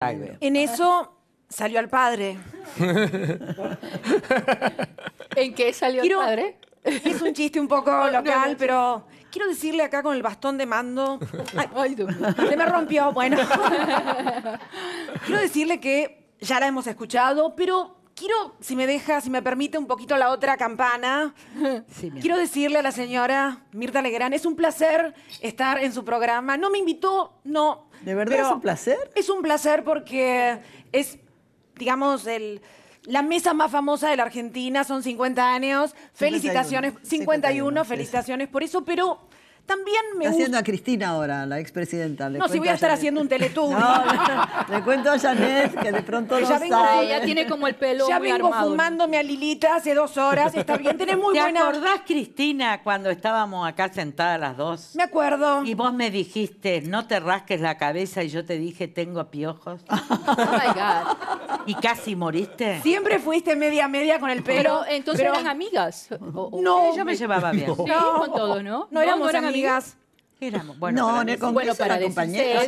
en eso salió al padre. ¿En qué salió al padre? Es un chiste un poco local, pero quiero decirle acá con el bastón de mando. Ay, se me rompió, bueno. quiero decirle que ya la hemos escuchado, pero quiero, si me deja, si me permite un poquito la otra campana, quiero decirle a la señora Mirta Legrán, es un placer estar en su programa. No me invitó, no. ¿De verdad es un placer? Es un placer porque es, digamos, el... La mesa más famosa de la Argentina, son 50 años. felicitaciones, 51, felicitaciones por eso, pero también me Está haciendo a Cristina ahora, la expresidenta. No, si voy a estar haciendo un teletubbie. No, le, cuento a Janet que de pronto ya vengo, Ya tiene como el pelo Ya vengo fumándome a Lilita hace dos horas. Está bien, tenés muy buena... ¿Te acordás, Cristina, cuando estábamos acá sentadas las dos? Me acuerdo. Y vos me dijiste, no te rasques la cabeza. Y yo te dije, tengo piojos. Oh, my God. ¿Y casi moriste? Siempre fuiste media media con el pelo. Pero entonces eran amigas. no. Yo me llevaba bien. No. Sí, con todos, ¿no? No, éramos amigas amigas. Bueno, para compañeros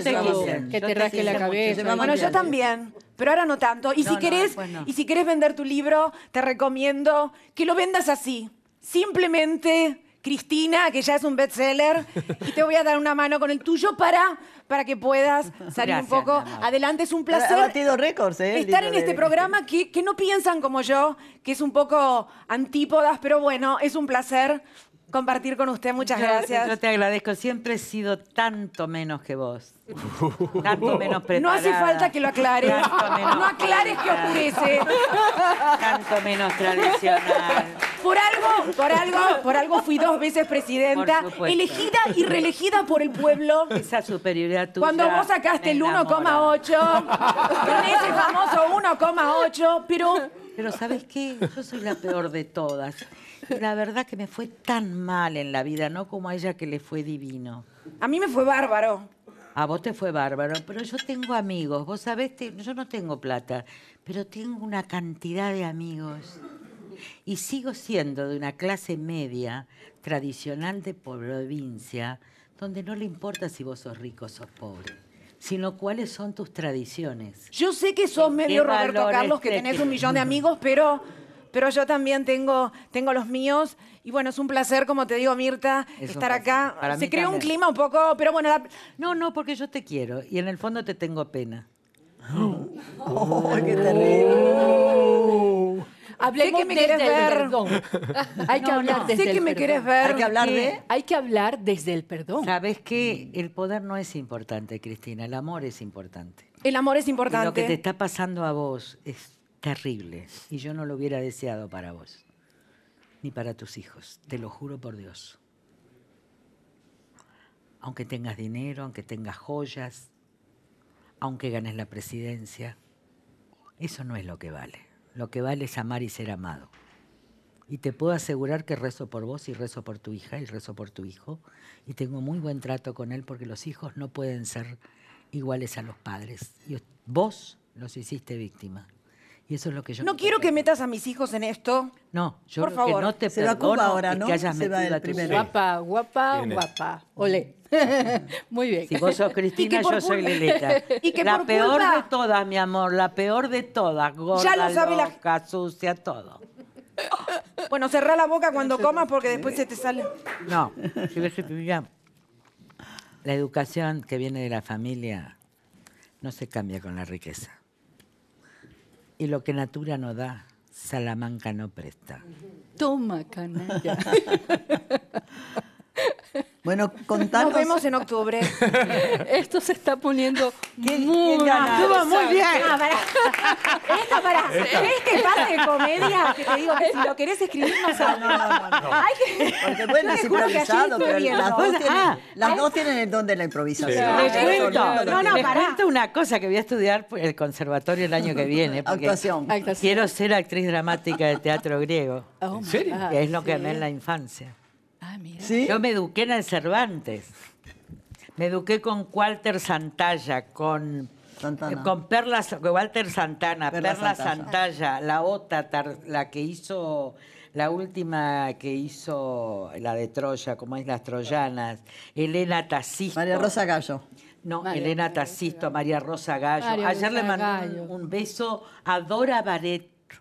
que, te rasque la cabeza. Bueno, yo también, pero ahora no tanto. Y si querés, y si vender tu libro, te recomiendo que lo vendas así. Simplemente Cristina, que ya es un bestseller, y te voy a dar una mano con el tuyo para para que puedas salir un poco adelante. Es un placer. Eh, estar en este programa que, que no piensan como yo, que es un poco antípodas, pero bueno, es un placer compartir con usted. Muchas gracias. Yo te agradezco. Siempre he sido tanto menos que vos. Tanto menos preparada. No hace falta que lo aclares. no aclares que oscurece. Tanto menos tradicional. Por algo, por algo, por algo fui dos veces presidenta, elegida y reelegida por el pueblo. Esa superioridad tuya. Cuando vos sacaste el 1,8, con ese famoso 1,8, pero pero ¿sabes qué? Yo soy la peor de todas. la verdad que me fue tan mal en la vida, no como a ella que le fue divino. A mí me fue bárbaro. A vos te fue bárbaro, pero yo tengo amigos. Vos sabés, yo no tengo plata, pero tengo una cantidad de amigos. Y sigo siendo de una clase media, tradicional de provincia, donde no le importa si vos sos rico o sos pobre sino cuáles son tus tradiciones. Yo sé que sos medio Roberto Carlos, que tenés un millón de amigos, pero, pero yo también tengo, tengo los míos. Y bueno, es un placer, como te digo, Mirta, estar acá. Se creó un clima un poco, pero bueno... No, no, porque yo te quiero y en el fondo te tengo pena. ¡Qué terrible! Hablemos Hay que hablar desde el me perdón. ver. Hay que hablar desde el perdón. Sabes que el poder no es importante, Cristina. El amor es importante. El amor es importante. lo que te está pasando a vos es terrible y yo no lo hubiera deseado para vos ni para tus hijos. Te lo juro por Dios. Aunque tengas dinero, aunque tengas joyas, aunque ganes la presidencia, eso no es lo que vale. Lo que vale es amar y ser amado. Y te puedo asegurar que rezo por vos y rezo por tu hija y rezo por tu hijo. Y tengo muy buen trato con él porque los hijos no pueden ser iguales a los padres. Y vos los hiciste víctima eso es lo que No quiero que metas a mis hijos en esto. No, yo Por que no te Se ahora, ¿no? que hayas metido a primera Guapa, guapa, guapa. Mm. Olé. Muy bien. Si vos sos Cristina, yo soy Lilita. la peor de todas, mi amor, la peor de todas. Gorda, ya lo sabe loca, la... sucia, todo. Bueno, cerrá la boca cuando comas porque después se te sale. No, la educación que viene de la familia no se cambia con la riqueza. Y lo que Natura no da, Salamanca no presta. Toma, canalla. Bueno, contanos. Nos vemos en octubre. Esto se está poniendo ¿Qué, muy Estuvo muy bien. para. este par de comedia que te digo que si lo querés escribir no No, no, que... Porque bueno, es improvisado, pero las, dos ah, tienen, ah. las dos tienen el don de la improvisación. Sí. Les cuento, no, no, les cuento una cosa que voy a estudiar el conservatorio el año que viene. Actuación. Quiero ser actriz dramática de teatro griego. Oh, serio? Que es lo que me amé en la infancia. Ah, Yo me eduqué en el Cervantes. Me eduqué con Walter Santalla, con eh, Con Perla, Walter Santana, Perla, Santalla. la otra, la que hizo, la última que hizo la de Troya, como es Las Troyanas, Elena Tacisto. María Rosa Gallo. No, Elena Tacisto, María Rosa Gallo. Ayer le mandé un, beso a Dora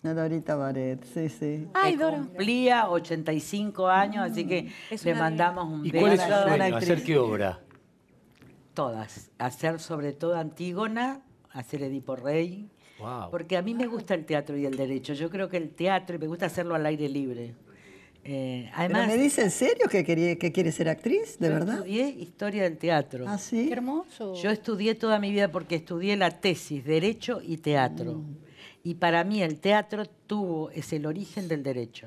la Dorita Baret, sí, sí. Ay, Cumplía 85 años, así que mm, le mandamos un ¿Y cuál es su sueño? ¿Hacer qué obra? Todas. Hacer sobre todo Antígona, hacer Edipo Rey. Wow. Porque a mí me gusta el teatro y el derecho. Yo creo que el teatro, y me gusta hacerlo al aire libre. Eh, además, me dice en serio que, quería, que quiere ser actriz, ¿de verdad? estudié historia del teatro. ¿Ah, Qué hermoso. Yo estudié toda mi vida porque estudié la tesis, derecho y teatro. Mm. Y para mí el teatro tuvo, es el origen del derecho.